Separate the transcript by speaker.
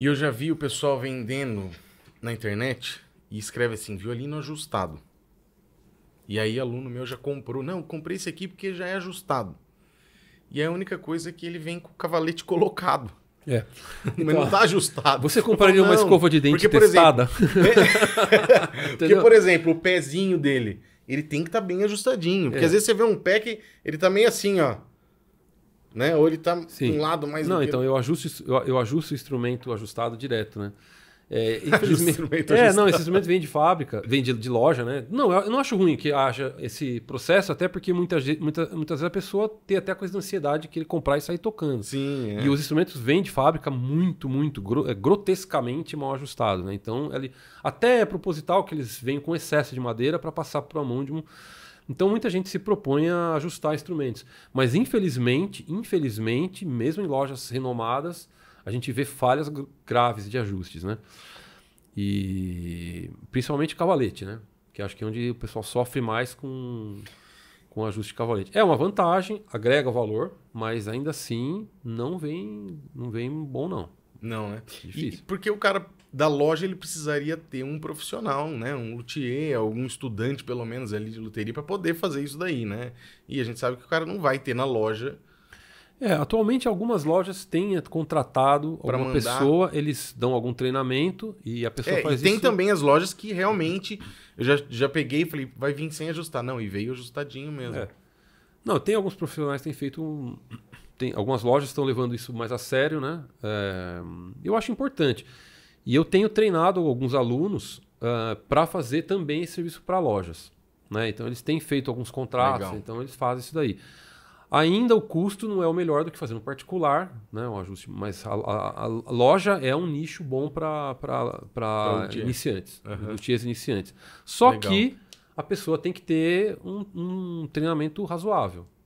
Speaker 1: E eu já vi o pessoal vendendo na internet e escreve assim, violino ajustado. E aí aluno meu já comprou. Não, comprei esse aqui porque já é ajustado. E é a única coisa é que ele vem com o cavalete colocado. É. Mas então, não tá ajustado. Você compraria uma escova de dente porque, testada? Por exemplo, é. porque, por exemplo, o pezinho dele, ele tem que estar tá bem ajustadinho. Porque é. às vezes você vê um pé que ele tá meio assim, ó né? Ou ele tá de um lado mais. Não, então eu ajusto, eu, eu ajusto o instrumento
Speaker 2: ajustado direto, né? É, infelizmente, é não, esse instrumento vem de fábrica, vem de, de loja, né? Não, eu, eu não acho ruim que haja esse processo, até porque muita, muita, muitas vezes a pessoa tem até a coisa da ansiedade que ele comprar e sair tocando. Sim. É. E os instrumentos vêm de fábrica muito, muito, é, grotescamente mal ajustados, né? Então, ele, até é proposital que eles venham com excesso de madeira para passar para a mão de um então muita gente se propõe a ajustar instrumentos. Mas infelizmente, infelizmente, mesmo em lojas renomadas, a gente vê falhas graves de ajustes, né? E principalmente cavalete, né? Que acho que é onde o pessoal sofre mais com com ajuste de cavalete. É uma vantagem, agrega valor, mas ainda assim não vem não vem bom não. Não, né? Difícil.
Speaker 1: E, porque o cara da loja ele precisaria ter um profissional, né? Um luthier, algum estudante pelo menos ali de luteria para poder fazer isso daí, né? E a gente sabe que o cara não vai ter na loja.
Speaker 2: É, atualmente algumas lojas têm contratado pra alguma mandar... pessoa,
Speaker 1: eles dão algum treinamento e a pessoa é, faz e isso. Tem também as lojas que realmente eu já, já peguei e falei, vai vir sem ajustar. Não, e veio ajustadinho mesmo. É. Não, tem alguns profissionais que têm feito
Speaker 2: um, tem, algumas lojas estão levando isso mais a sério, né? É, eu acho importante. E eu tenho treinado alguns alunos uh, eh, para fazer também esse serviço para lojas. Né? Então eles têm feito alguns contratos, Legal. então eles fazem isso daí. Ainda o custo não é o melhor do que fazer no particular, né? Um ajuste, mas a, a, a loja é um nicho bom para iniciantes, uhum. iniciantes. Só Legal. que a pessoa tem que ter um, um treinamento razoável.